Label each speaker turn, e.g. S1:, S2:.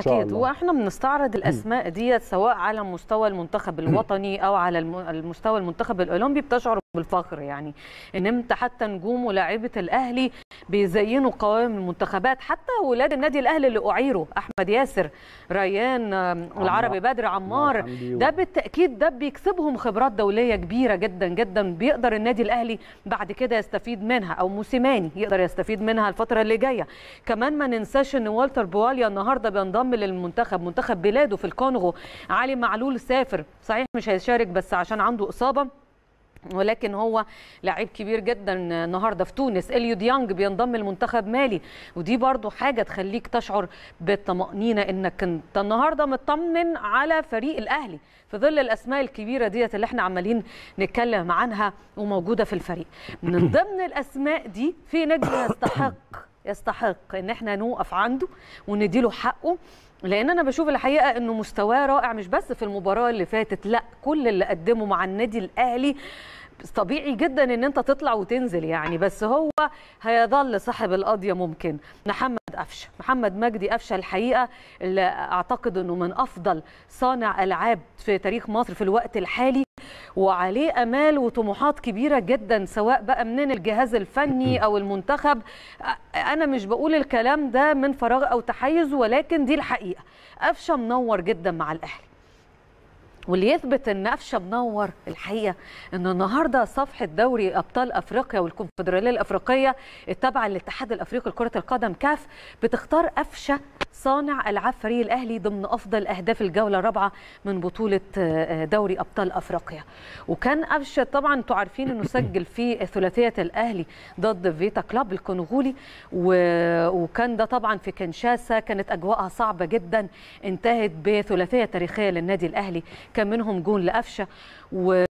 S1: اكيد واحنا بنستعرض الاسماء ديت سواء على مستوى المنتخب الوطني او على المستوى المنتخب الاولمبي بتشعر بالفخر يعني ان حتى نجوم ولاعيبه الاهلي بيزينوا قوائم المنتخبات حتى ولاد النادي الاهلي اللي اعيروا احمد ياسر ريان العربي بدر عمار ده بالتاكيد ده بيكسبهم خبرات دوليه كبيره جدا جدا بيقدر النادي الاهلي بعد كده يستفيد منها او موسيماني يقدر يستفيد منها الفتره اللي جايه كمان ما ننساش ان والتر بواليا النهارده بينضم للمنتخب منتخب بلاده في الكونغو علي معلول سافر صحيح مش هيشارك بس عشان عنده اصابه ولكن هو لعيب كبير جدا النهارده في تونس اليو ديانج بينضم لمنتخب مالي ودي برضو حاجه تخليك تشعر بالطمانينه انك انت النهارده مطمن على فريق الاهلي في ظل الاسماء الكبيره ديت اللي احنا عمالين نتكلم عنها وموجوده في الفريق من ضمن الاسماء دي في نجم يستحق يستحق ان احنا نوقف عنده ونديله حقه لان انا بشوف الحقيقه انه مستواه رائع مش بس في المباراه اللي فاتت لا كل اللي قدمه مع النادي الاهلي طبيعي جدا ان انت تطلع وتنزل يعني بس هو هيظل صاحب القضيه ممكن محمد قفشه محمد مجدي قفشه الحقيقه اللي اعتقد انه من افضل صانع العاب في تاريخ مصر في الوقت الحالي وعليه امال وطموحات كبيره جدا سواء بقى من الجهاز الفني او المنتخب انا مش بقول الكلام ده من فراغ او تحيز ولكن دي الحقيقه قفشه منور جدا مع الاهلي واللي يثبت ان قفشه منور الحقيقه ان النهارده صفحه دوري ابطال افريقيا والكونفدراليه الافريقيه التابعه للاتحاد الافريقي لكره القدم كاف بتختار قفشه صانع العاب فريق الاهلي ضمن افضل اهداف الجوله الرابعه من بطوله آه، دوري ابطال افريقيا وكان افشت طبعا انتم عارفين انه سجل في ثلاثيه الاهلي ضد فيتا كلاب الكونغولي وكان ده طبعا في كنشاسا كانت اجواءها صعبه جدا انتهت بثلاثيه تاريخيه للنادي الاهلي كان منهم جون لافشه و